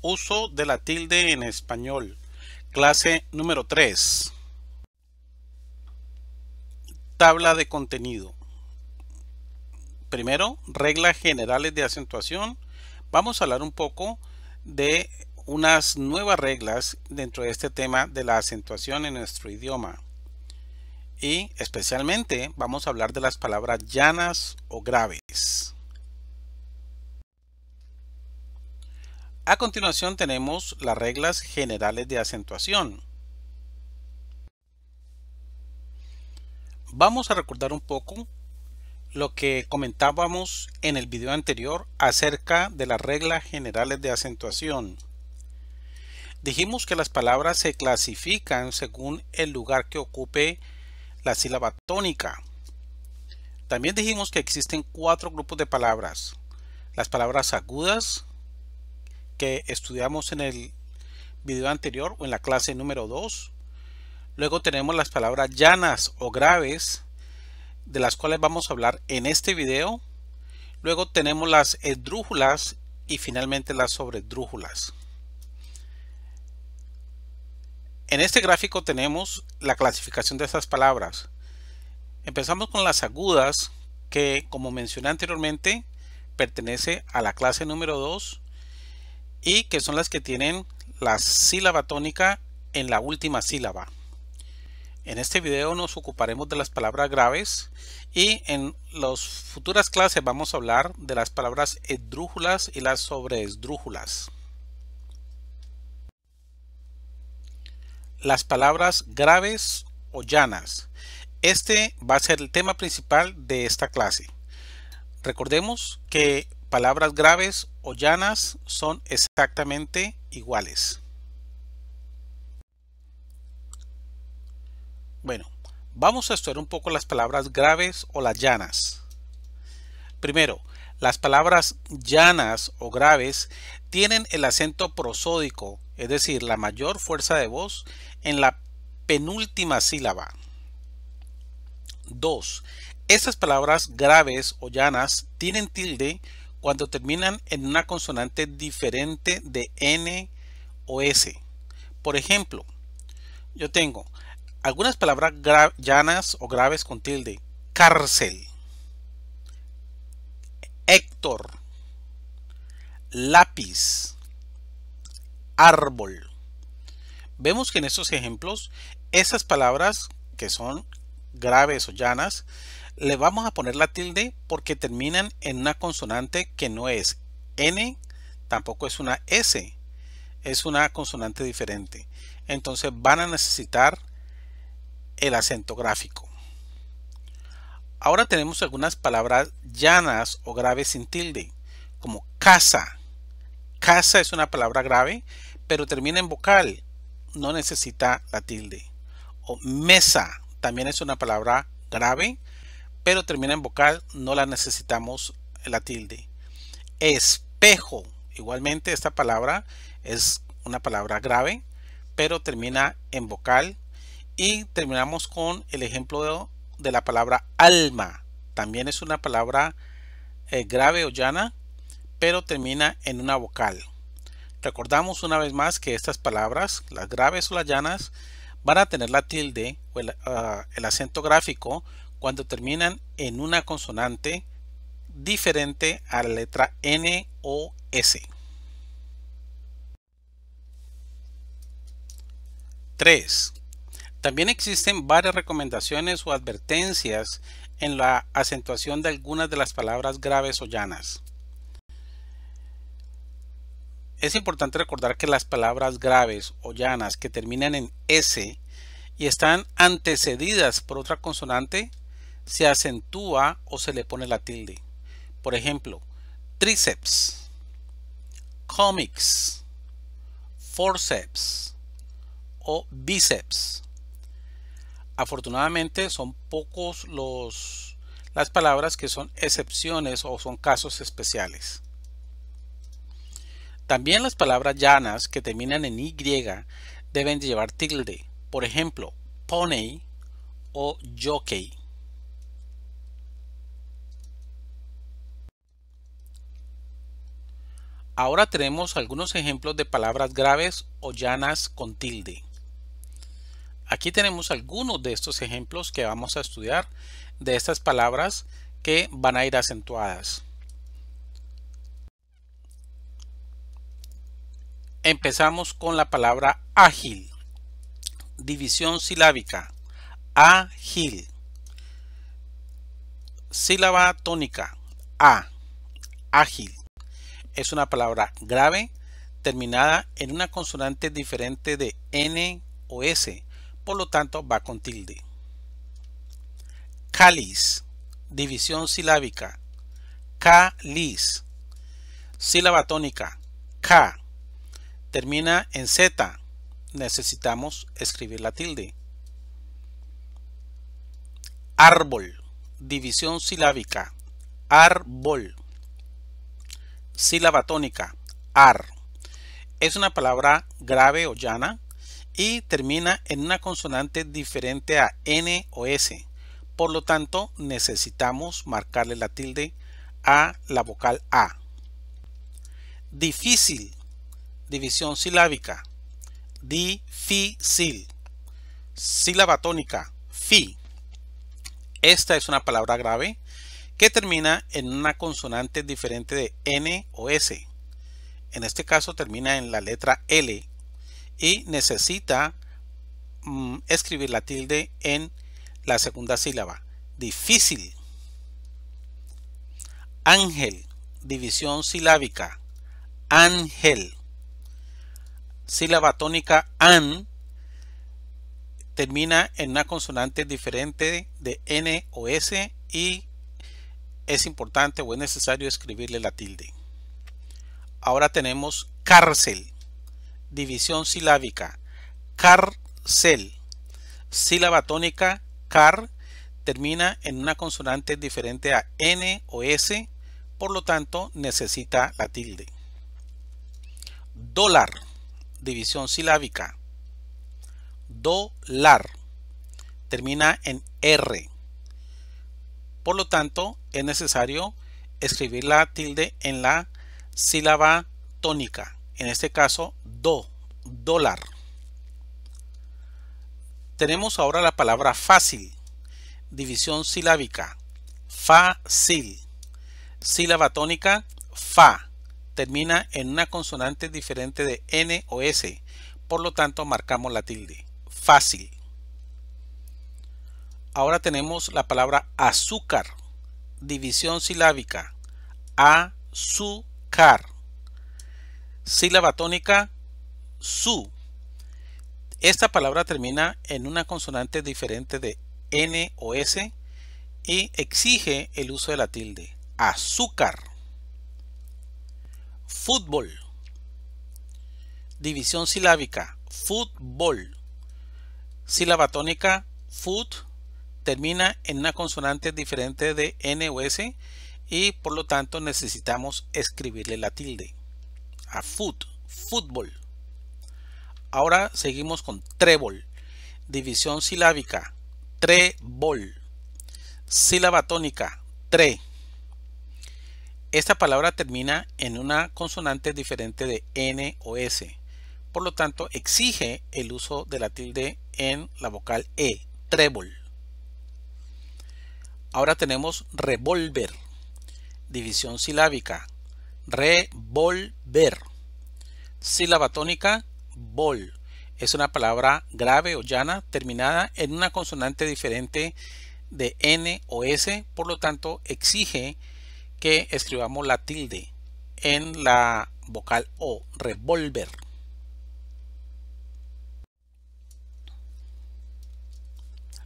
Uso de la tilde en español. Clase número 3. Tabla de contenido. Primero, reglas generales de acentuación. Vamos a hablar un poco de unas nuevas reglas dentro de este tema de la acentuación en nuestro idioma. Y especialmente vamos a hablar de las palabras llanas o graves. A continuación tenemos las reglas generales de acentuación. Vamos a recordar un poco lo que comentábamos en el video anterior acerca de las reglas generales de acentuación. Dijimos que las palabras se clasifican según el lugar que ocupe la sílaba tónica. También dijimos que existen cuatro grupos de palabras. Las palabras agudas, que estudiamos en el video anterior o en la clase número 2. Luego tenemos las palabras llanas o graves, de las cuales vamos a hablar en este video. Luego tenemos las esdrújulas y finalmente las sobredrújulas. En este gráfico tenemos la clasificación de estas palabras. Empezamos con las agudas, que como mencioné anteriormente, pertenece a la clase número 2 y que son las que tienen la sílaba tónica en la última sílaba. En este video nos ocuparemos de las palabras graves y en las futuras clases vamos a hablar de las palabras esdrújulas y las sobreesdrújulas. Las palabras graves o llanas. Este va a ser el tema principal de esta clase. Recordemos que palabras graves o llanas son exactamente iguales. Bueno, vamos a estudiar un poco las palabras graves o las llanas. Primero, las palabras llanas o graves tienen el acento prosódico, es decir, la mayor fuerza de voz en la penúltima sílaba. Dos, Estas palabras graves o llanas tienen tilde cuando terminan en una consonante diferente de N o S. Por ejemplo, yo tengo algunas palabras llanas o graves con tilde. Cárcel. Héctor. Lápiz. Árbol. Vemos que en estos ejemplos, esas palabras que son graves o llanas, le vamos a poner la tilde porque terminan en una consonante que no es N, tampoco es una S, es una consonante diferente. Entonces van a necesitar el acento gráfico. Ahora tenemos algunas palabras llanas o graves sin tilde, como casa. Casa es una palabra grave, pero termina en vocal, no necesita la tilde. O mesa también es una palabra grave, pero termina en vocal, no la necesitamos la tilde. Espejo. Igualmente esta palabra es una palabra grave, pero termina en vocal. Y terminamos con el ejemplo de, la palabra alma. También es una palabra eh, grave o llana, pero termina en una vocal. Recordamos una vez más que estas palabras, las graves o las llanas, van a tener la tilde o el ah, acento gráfico cuando terminan en una consonante diferente a la letra N o S. 3. También existen varias recomendaciones o advertencias en la acentuación de algunas de las palabras graves o llanas. Es importante recordar que las palabras graves o llanas que terminan en S y están antecedidas por otra consonante se acentúa o se le pone la tilde. Por ejemplo, tríceps, cómics, forceps o bíceps. Afortunadamente son pocos los las palabras que son excepciones o son casos especiales. También las palabras llanas que terminan en y deben llevar tilde. Por ejemplo, pony o jockey. Ahora tenemos algunos ejemplos de palabras graves o llanas con tilde. Aquí tenemos algunos de estos ejemplos que vamos a estudiar de estas palabras que van a ir acentuadas. Empezamos con la palabra ágil. División silábica. Ágil. Sílaba tónica. A. Ágil es una palabra grave terminada en una consonante diferente de N o S, por lo tanto va con tilde. Cáliz, división silábica. Cáliz, sílaba tónica. K, termina en Z, necesitamos escribir la tilde. Árbol, división silábica. Árbol sílaba tónica, ar. Es una palabra grave o llana y termina en una consonante diferente a N o S. Por lo tanto, necesitamos marcarle la tilde a la vocal A. Difícil, división silábica. Difícil, sílaba tónica, fi. Esta es una palabra grave que termina en una consonante diferente de N o S. En este caso termina en la letra L y necesita mm, escribir la tilde en la segunda sílaba. Difícil. Ángel. División silábica. Ángel. Sílaba tónica an termina en una consonante diferente de N o S y es importante o es necesario escribirle la tilde. Ahora tenemos cárcel, división silábica, cárcel, sílaba tónica car termina en una consonante diferente a n o s, por lo tanto necesita la tilde. Dólar, división silábica, dólar, termina en r por lo tanto, es necesario escribir la tilde en la sílaba tónica, en este caso do, dólar. Tenemos ahora la palabra fácil, división silábica, fácil, sílaba tónica, fa, termina en una consonante diferente de n o s, por lo tanto marcamos la tilde, fácil. Ahora tenemos la palabra azúcar, división silábica, azúcar. Sílaba tónica, su. Esta palabra termina en una consonante diferente de N o S y exige el uso de la tilde. Azúcar. Fútbol. División silábica. Fútbol. Sílaba tónica. Fútbol termina en una consonante diferente de N o S y por lo tanto necesitamos escribirle la tilde a foot, fútbol. Ahora seguimos con trébol, división silábica, bol. sílaba tónica, tre. Esta palabra termina en una consonante diferente de N o S. Por lo tanto, exige el uso de la tilde en la vocal E, trébol. Ahora tenemos revolver, división silábica, revolver. Sílaba tónica, vol. Es una palabra grave o llana terminada en una consonante diferente de N o S, por lo tanto exige que escribamos la tilde en la vocal O, revolver.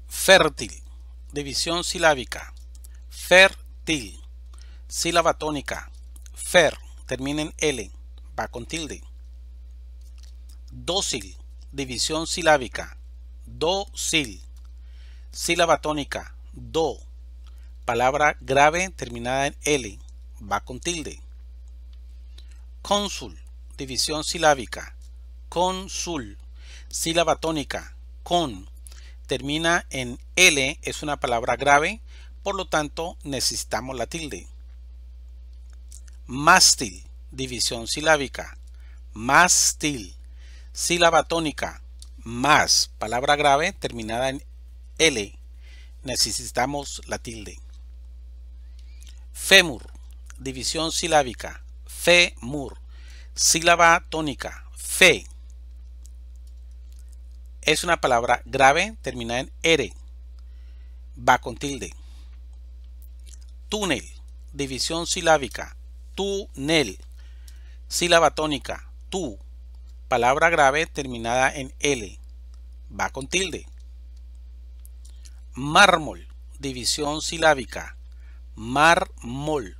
Fértil, División silábica. Fertil. Sílaba tónica. Fer. Termina en L. Va con tilde. Dócil. División silábica. Dócil. Sílaba tónica. Do. Palabra grave terminada en L. Va con tilde. Cónsul. División silábica. Consul. Sílaba tónica. Con termina en L es una palabra grave, por lo tanto necesitamos la tilde. Mástil, división silábica. Mástil, sílaba tónica. Más, palabra grave terminada en L. Necesitamos la tilde. Fémur, división silábica. Fémur, sílaba tónica. Fe, es una palabra grave terminada en R. Va con tilde. Túnel. División silábica. Túnel. Sílaba tónica. Tú. Palabra grave terminada en L. Va con tilde. Mármol. División silábica. marmol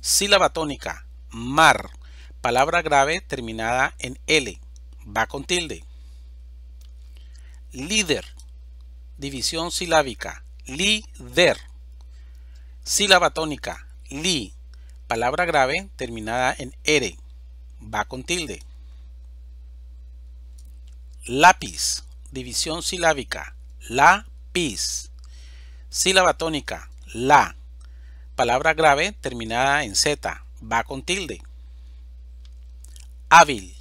Sílaba tónica. Mar. Palabra grave terminada en L. Va con tilde líder. División silábica, líder. Sílaba tónica, li. Palabra grave terminada en R. Va con tilde. Lápiz. División silábica. Lápiz. Sílaba tónica. La. Palabra grave terminada en Z. Va con tilde. Hábil.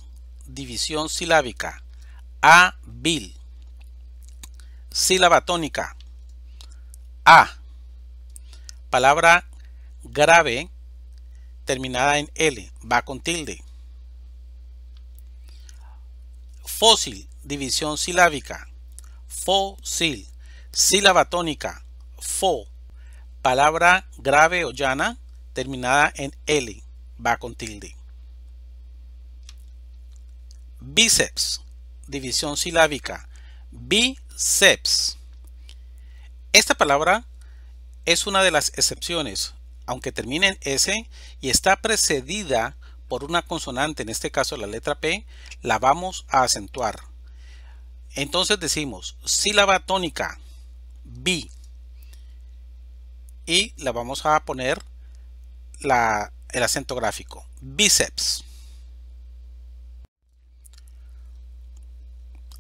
División silábica. bil Sílaba tónica. A. Palabra grave terminada en L. Va con tilde. Fósil. División silábica. Fósil. Sílaba tónica. Fo. Palabra grave o llana terminada en L. Va con tilde. Bíceps. División silábica. Bi SEPs. Esta palabra es una de las excepciones, aunque termine en S y está precedida por una consonante, en este caso la letra P, la vamos a acentuar. Entonces decimos sílaba tónica, B, y la vamos a poner el acento gráfico, BICEPS.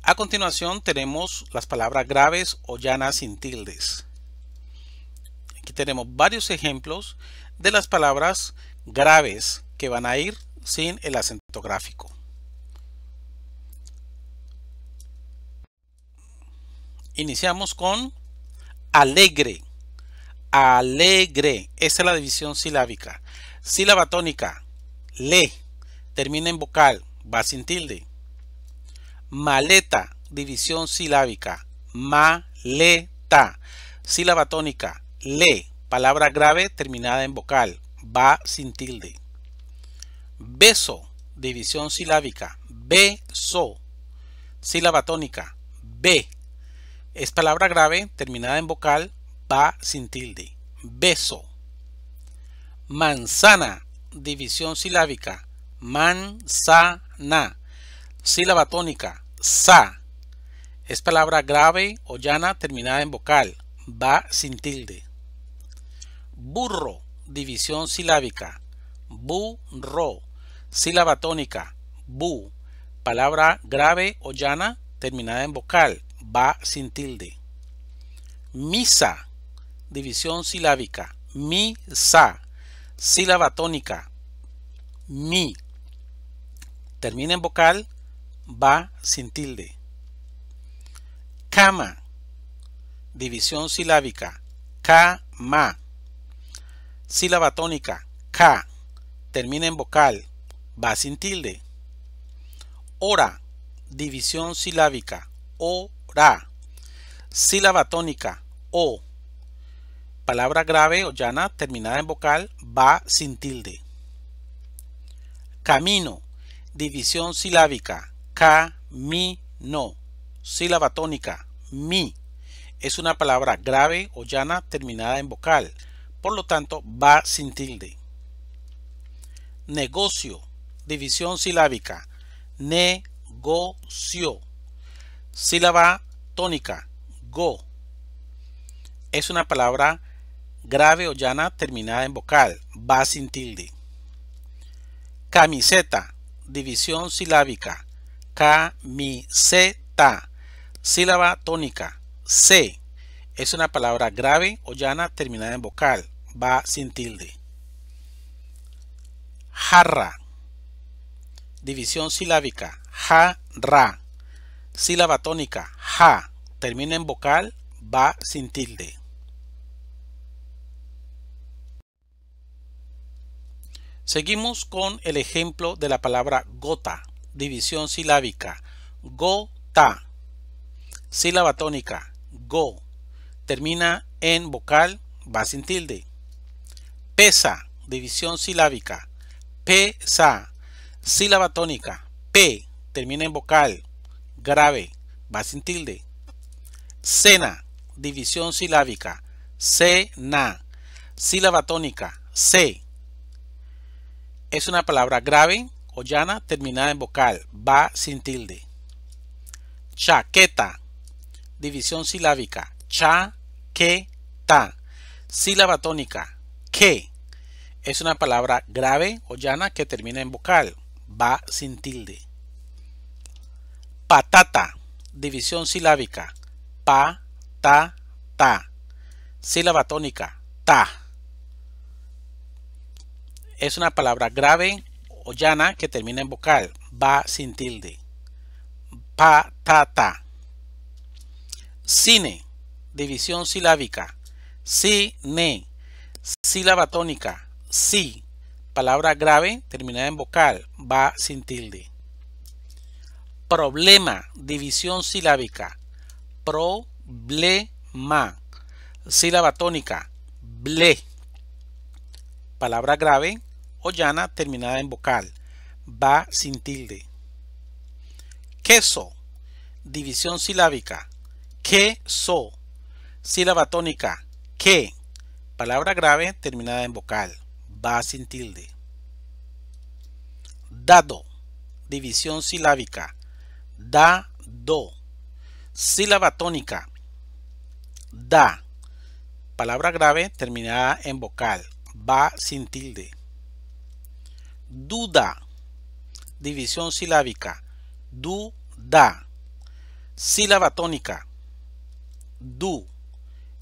A continuación tenemos las palabras graves o llanas sin tildes. Aquí tenemos varios ejemplos de las palabras graves que van a ir sin el acento gráfico. Iniciamos con alegre. Alegre. Esta es la división silábica. Sílaba tónica. Le. Termina en vocal. Va sin tilde maleta, división silábica, ma-le-ta, sílaba tónica, le, palabra grave terminada en vocal, va sin tilde. Beso, división silábica, beso, sílaba tónica, be, es palabra grave terminada en vocal, va sin tilde, beso. Manzana, división silábica, manzana, Sílaba tónica, sa, es palabra grave o llana terminada en vocal, va sin tilde. Burro, división silábica, bu-ro, sílaba tónica, bu, palabra grave o llana terminada en vocal, va sin tilde. Misa, división silábica, mi-sa, sílaba tónica, mi, termina en vocal, va sin tilde. Cama. División silábica. ma Sílaba tónica. K. Termina en vocal. Va sin tilde. Hora. División silábica. Ora. Sílaba tónica. O. Palabra grave o llana terminada en vocal. Va sin tilde. Camino. División silábica no. Sílaba tónica. Mi. Es una palabra grave o llana terminada en vocal. Por lo tanto, va sin tilde. Negocio. División silábica. Negocio. Sílaba tónica. Go. Es una palabra grave o llana terminada en vocal. Va sin tilde. Camiseta. División silábica K-Mi-C-Ta. Sílaba tónica. C. Es una palabra grave o llana terminada en vocal. Va sin tilde. Jarra. División silábica. Jarra. ra. Sílaba tónica. Ja. Termina en vocal. Va sin tilde. Seguimos con el ejemplo de la palabra gota división silábica. Go, ta. Sílaba tónica. Go. Termina en vocal, va sin tilde. Pesa, división silábica. Pesa. Sílaba tónica. P. Termina en vocal, grave, va sin tilde. Cena, división silábica. na Sílaba tónica. C. Es una palabra grave Ollana terminada en vocal, va sin tilde. Chaqueta, división silábica, cha, que, ta. Sílaba tónica, que. Es una palabra grave o llana que termina en vocal, va sin tilde. Patata, división silábica, pa, ta, ta. Sílaba tónica, ta. Es una palabra grave que termina en vocal. va sin tilde. Patata. Cine. División silábica. Cine. Sílaba tónica. Si. Palabra grave terminada en vocal. va sin tilde. Problema. División silábica. Problema. Sílaba tónica. Ble. Palabra grave o llana terminada en vocal. Va sin tilde. Queso. División silábica. so Sílaba tónica. Que. Palabra grave terminada en vocal. Va sin tilde. Dado. División silábica. Da, do. Sílaba tónica. Da. Palabra grave terminada en vocal. Va sin tilde duda, división silábica, Dú-da. sílaba tónica, du,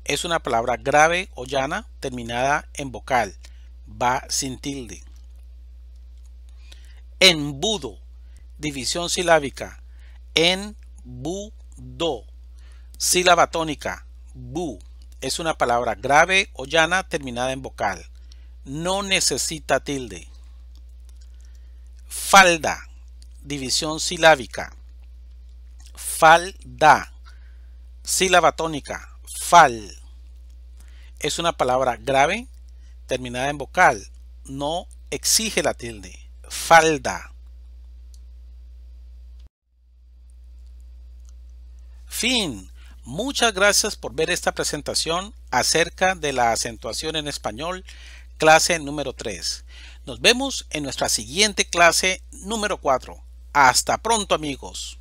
es una palabra grave o llana terminada en vocal, va sin tilde. Embudo, división silábica, en bu do, sílaba tónica, bu, es una palabra grave o llana terminada en vocal, no necesita tilde falda, división silábica, falda, sílaba tónica, fal. Es una palabra grave terminada en vocal, no exige la tilde, falda. Fin. Muchas gracias por ver esta presentación acerca de la acentuación en español, clase número 3. Nos vemos en nuestra siguiente clase número 4. Hasta pronto amigos.